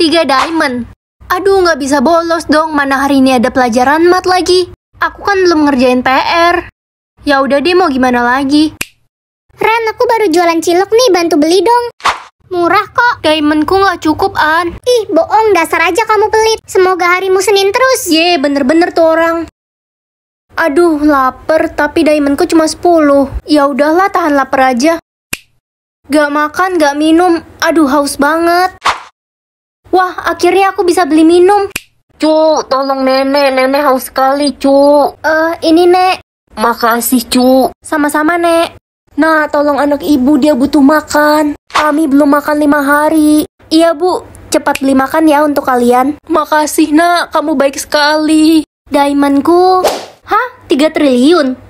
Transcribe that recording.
3 diamond. Aduh, nggak bisa bolos dong, mana hari ini ada pelajaran mat lagi. Aku kan belum ngerjain PR. Ya udah deh, mau gimana lagi? Ren, aku baru jualan cilok nih, bantu beli dong. Murah kok. Diamondku nggak cukup, An. Ih, bohong, dasar aja kamu pelit. Semoga harimu Senin terus. Ye, bener-bener tuh orang. Aduh, lapar, tapi diamondku cuma 10. Ya udahlah, tahan lapar aja. Gak makan, gak minum. Aduh, haus banget. Wah, akhirnya aku bisa beli minum. Cu, tolong nenek, nenek haus sekali, cu. Eh, uh, ini, Nek. Makasih, cu. Sama-sama, Nek. Nah, tolong anak ibu, dia butuh makan. Kami belum makan lima hari. Iya, Bu. Cepat beli makan ya untuk kalian. Makasih, nak. Kamu baik sekali. Diamondku. Hah? Tiga triliun?